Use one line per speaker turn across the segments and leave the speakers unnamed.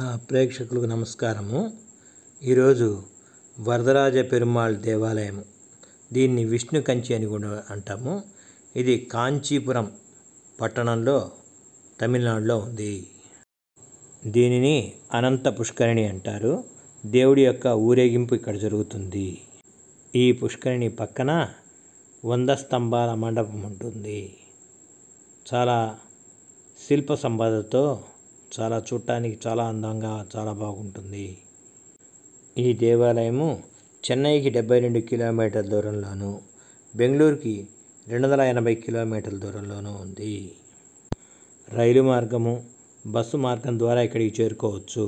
నా ప్రేక్షకులకు నమస్కారము ఈరోజు వరదరాజ పెరుమాళ్ దేవాలయము దీన్ని విష్ణు కంచి అని కూడా అంటాము ఇది కాంచీపురం పట్టణంలో తమిళనాడులో ఉంది దీనిని అనంత పుష్కరిణి అంటారు దేవుడి యొక్క ఊరేగింపు ఇక్కడ జరుగుతుంది ఈ పుష్కరిణి పక్కన వంద స్తంభాల మండపం ఉంటుంది చాలా శిల్ప సంపదతో చాలా చూడటానికి చాలా అందంగా చాలా బాగుంటుంది ఈ దేవాలయము చెన్నైకి డెబ్బై రెండు కిలోమీటర్ల దూరంలోను బెంగళూరుకి రెండు వందల ఎనభై కిలోమీటర్ల దూరంలోనూ ఉంది రైలు మార్గము బస్సు మార్గం ద్వారా ఇక్కడికి చేరుకోవచ్చు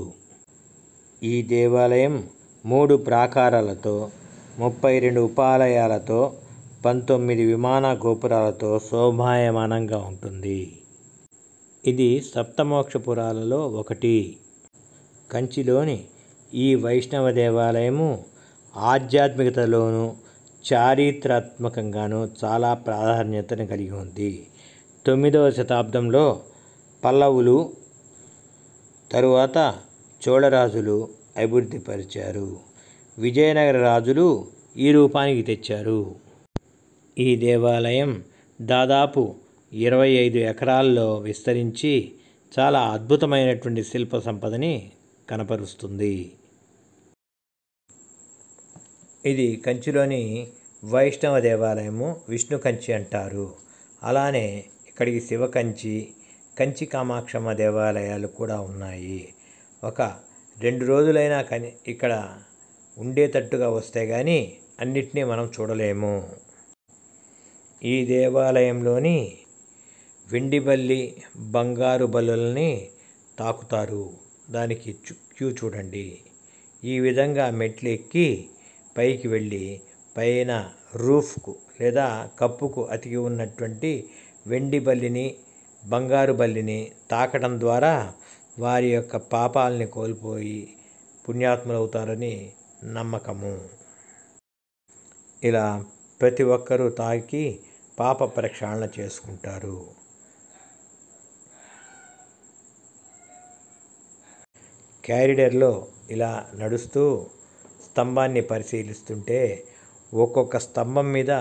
ఈ దేవాలయం మూడు ప్రాకారాలతో ముప్పై రెండు ఉపాలయాలతో పంతొమ్మిది విమాన గోపురాలతో శోభాయమానంగా ఉంటుంది ఇది సప్తమోక్షపురాలలో ఒకటి కంచిలోని ఈ వైష్ణవ దేవాలయము ఆధ్యాత్మికతలోనూ చారిత్రాత్మకంగానూ చాలా ప్రాధాన్యతను కలిగి ఉంది తొమ్మిదవ శతాబ్దంలో పల్లవులు తరువాత చోళరాజులు అభివృద్ధిపరిచారు విజయనగర రాజులు ఈ రూపానికి తెచ్చారు ఈ దేవాలయం దాదాపు ఇరవై ఐదు ఎకరాల్లో విస్తరించి చాలా అద్భుతమైనటువంటి శిల్ప సంపదని కనపరుస్తుంది ఇది కంచిలోని వైష్ణవ దేవాలయము విష్ణు కంచి అంటారు అలానే ఇక్కడికి శివకంచి కంచి కామాక్షమ్మ దేవాలయాలు కూడా ఉన్నాయి ఒక రెండు రోజులైనా కని ఇక్కడ ఉండేటట్టుగా వస్తే కానీ అన్నిటినీ మనం చూడలేము ఈ దేవాలయంలోని వెండిబల్లి బంగారు బల్లులని తాకుతారు దానికి క్యూ చూడండి ఈ విధంగా మెట్లు ఎక్కి పైకి వెళ్ళి పైన రూఫ్కు లేదా కప్పుకు అతికి ఉన్నటువంటి వెండి బల్లిని బంగారు బల్లిని తాకడం ద్వారా వారి యొక్క పాపాలని కోల్పోయి పుణ్యాత్ములవుతారని నమ్మకము ఇలా ప్రతి ఒక్కరూ తాకి పాప ప్రక్షాళన చేసుకుంటారు క్యారిడర్లో ఇలా నడుస్తూ స్తంభాన్ని పరిశీలిస్తుంటే ఒక్కొక్క స్తంభం మీద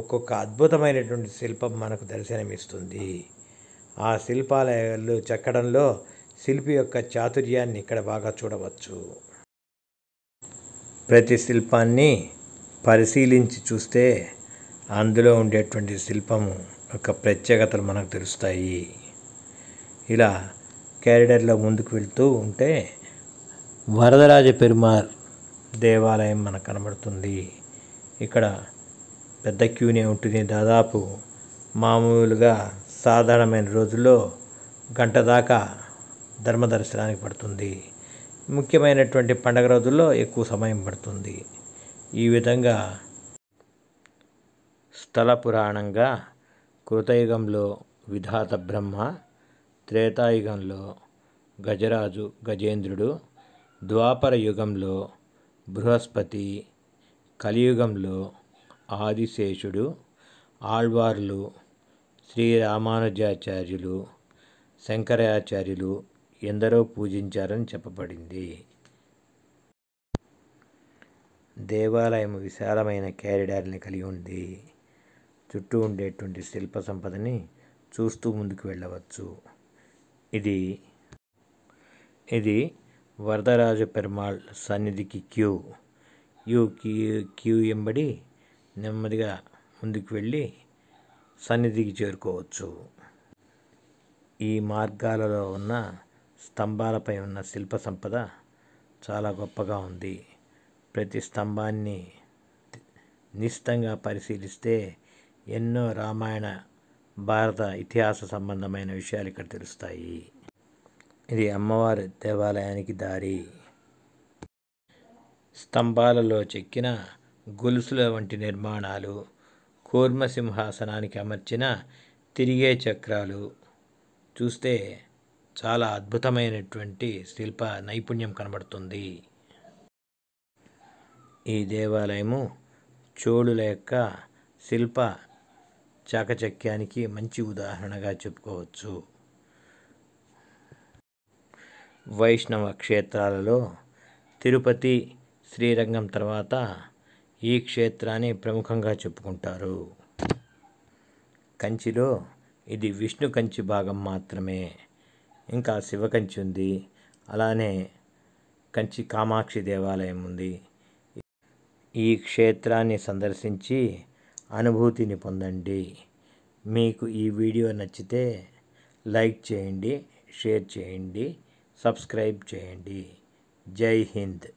ఒక్కొక్క అద్భుతమైనటువంటి శిల్పం మనకు దర్శనమిస్తుంది ఆ శిల్పాలయాలు చెక్కడంలో శిల్పి యొక్క చాతుర్యాన్ని ఇక్కడ బాగా చూడవచ్చు ప్రతి శిల్పాన్ని పరిశీలించి చూస్తే అందులో ఉండేటువంటి శిల్పము యొక్క ప్రత్యేకతలు మనకు తెలుస్తాయి ఇలా క్యారిడర్లో ముందుకు వెళ్తూ ఉంటే వరదరాజ పెరుమార్ దేవాలయం మనకు కనబడుతుంది ఇక్కడ పెద్ద క్యూనే ఉంటుంది దాదాపు మామూలుగా సాధారణమైన రోజుల్లో గంట దాకా ధర్మ దర్శనానికి పడుతుంది ముఖ్యమైనటువంటి పండగ రోజుల్లో ఎక్కువ సమయం పడుతుంది ఈ విధంగా స్థల పురాణంగా కృతయుగంలో విధాత బ్రహ్మ త్రేతాయుగంలో గజరాజు గజేంద్రుడు ద్వాపర యుగంలో బృహస్పతి కలియుగంలో ఆదిశేషుడు ఆళ్వార్లు శ్రీ రామానుజాచార్యులు శంకరాచార్యులు ఎందరో పూజించారని చెప్పబడింది దేవాలయం విశాలమైన క్యారిడార్ని కలిగి ఉంది చుట్టూ ఉండేటువంటి శిల్ప సంపదని చూస్తూ ముందుకు వెళ్ళవచ్చు ఇది ఇది వరదరాజ పెరుమాళ్ సన్నిధికి క్యూ యూ క్యూ క్యూ ఎంబడి నెమ్మదిగా ముందుకు వెళ్ళి సన్నిధికి చేరుకోవచ్చు ఈ మార్గాలలో ఉన్న స్తంభాలపై ఉన్న శిల్ప సంపద చాలా గొప్పగా ఉంది ప్రతి స్తంభాన్ని నిశితంగా పరిశీలిస్తే ఎన్నో రామాయణ భారత ఇతిహాస సంబంధమైన విషయాలు ఇక్కడ తెలుస్తాయి ఇది అమ్మవారి దేవాలయానికి దారి స్తంభాలలో చెక్కిన గొలుసుల వంటి నిర్మాణాలు కూర్మ సింహాసనానికి అమర్చిన తిరిగే చక్రాలు చూస్తే చాలా అద్భుతమైనటువంటి శిల్ప నైపుణ్యం కనబడుతుంది ఈ దేవాలయము చోళుల యొక్క శిల్ప చాకచక్యానికి మంచి ఉదాహరణగా చెప్పుకోవచ్చు వైష్ణవ క్షేత్రాలలో తిరుపతి శ్రీరంగం తర్వాత ఈ క్షేత్రాన్ని ప్రముఖంగా చెప్పుకుంటారు కంచిలో ఇది విష్ణు కంచి భాగం మాత్రమే ఇంకా శివకంచి ఉంది అలానే కంచి కామాక్షి దేవాలయం ఉంది ఈ క్షేత్రాన్ని సందర్శించి అనుభూతిని పొందండి మీకు ఈ వీడియో నచ్చితే లైక్ చేయండి షేర్ చేయండి సబ్స్క్రైబ్ చేయండి జై హింద్